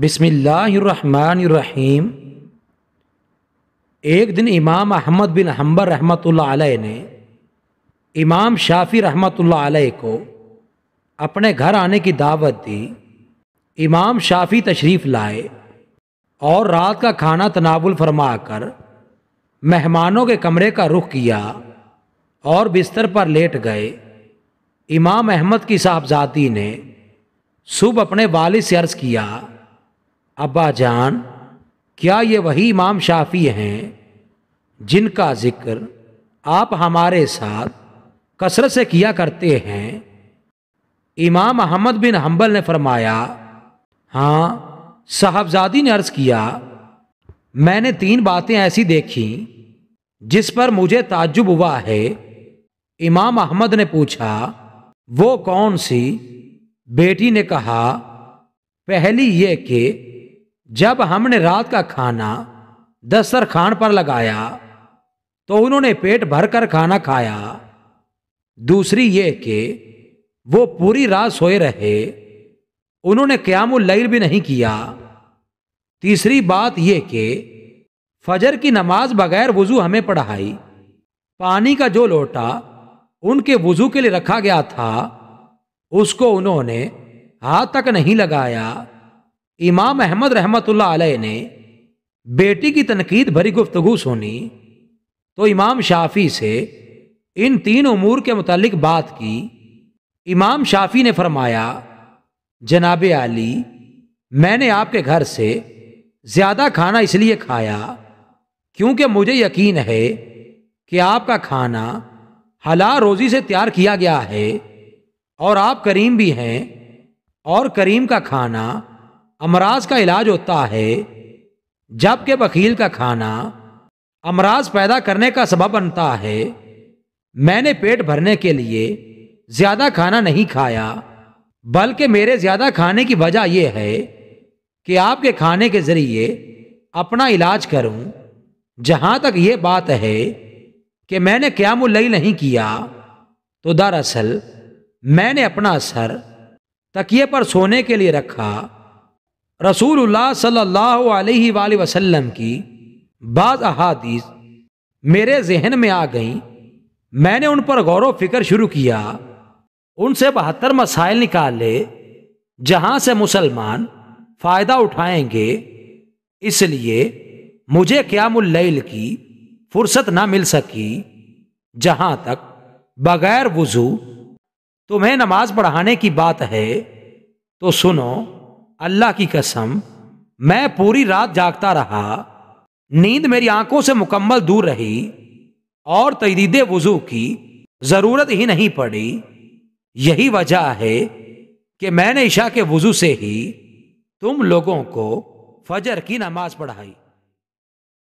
बिसमीम एक दिन इमाम अहमद बिन हम्बर रहमत ने इमाम शाफी रहमत को अपने घर आने की दावत दी इमाम शाफी तशरीफ़ लाए और रात का खाना तनावुल फरमा कर मेहमानों के कमरे का रुख किया और बिस्तर पर लेट गए इमाम अहमद की साहबजादी ने सुबह अपने वालिद से अर्ज़ किया अब्बा जान क्या ये वही इमाम शाफी हैं जिनका जिक्र आप हमारे साथ कसरत से किया करते हैं इमाम अहमद बिन हम्बल ने फरमाया हाँ साहबजादी ने अर्ज़ किया मैंने तीन बातें ऐसी देखी जिस पर मुझे ताजुब हुआ है इमाम अहमद ने पूछा वो कौन सी बेटी ने कहा पहली ये कि जब हमने रात का खाना दस्तर खान पर लगाया तो उन्होंने पेट भर कर खाना खाया दूसरी ये कि वो पूरी रात सोए रहे उन्होंने क्यामुल लैल भी नहीं किया तीसरी बात यह कि फजर की नमाज बगैर वज़ू हमें पढ़ाई पानी का जो लोटा उनके वज़ू के लिए रखा गया था उसको उन्होंने हाथ तक नहीं लगाया इमाम अहमद रहमत अलैह ने बेटी की तनकीद भरी गुफ्तगु सुनी तो इमाम शाफी से इन तीन अमूर के मुतालिक बात की इमाम शाफी ने फरमाया जनाब आली मैंने आपके घर से ज़्यादा खाना इसलिए खाया क्योंकि मुझे यकीन है कि आपका खाना हला रोज़ी से तैयार किया गया है और आप करीम भी हैं और करीम का खाना अमराज का इलाज होता है जबकि बकील का खाना अमराज पैदा करने का सबब बनता है मैंने पेट भरने के लिए ज़्यादा खाना नहीं खाया बल्कि मेरे ज़्यादा खाने की वजह यह है कि आपके खाने के ज़रिए अपना इलाज करूं, जहां तक ये बात है कि मैंने क्यामुल्लई नहीं किया तो दरअसल मैंने अपना असर तकिए पर सोने के लिए रखा रसूलुल्लाह सल्लल्लाहु अलैहि वसल्लम की बाज़ अहादीस मेरे जहन में आ गई मैंने उन पर गौर फिक्र शुरू किया उनसे बहत्तर मसाइल निकाले जहाँ से मुसलमान फ़ायदा उठाएंगे इसलिए मुझे क्यामुल्लैल की फुर्सत ना मिल सकी जहाँ तक बगैर वज़ू तुम्हें नमाज पढ़ाने की बात है तो सुनो अल्लाह की कसम मैं पूरी रात जागता रहा नींद मेरी आंखों से मुकम्मल दूर रही और तजदीद वजू की ज़रूरत ही नहीं पड़ी यही वजह है कि मैंने ईशा के वजू से ही तुम लोगों को फजर की नमाज पढ़ाई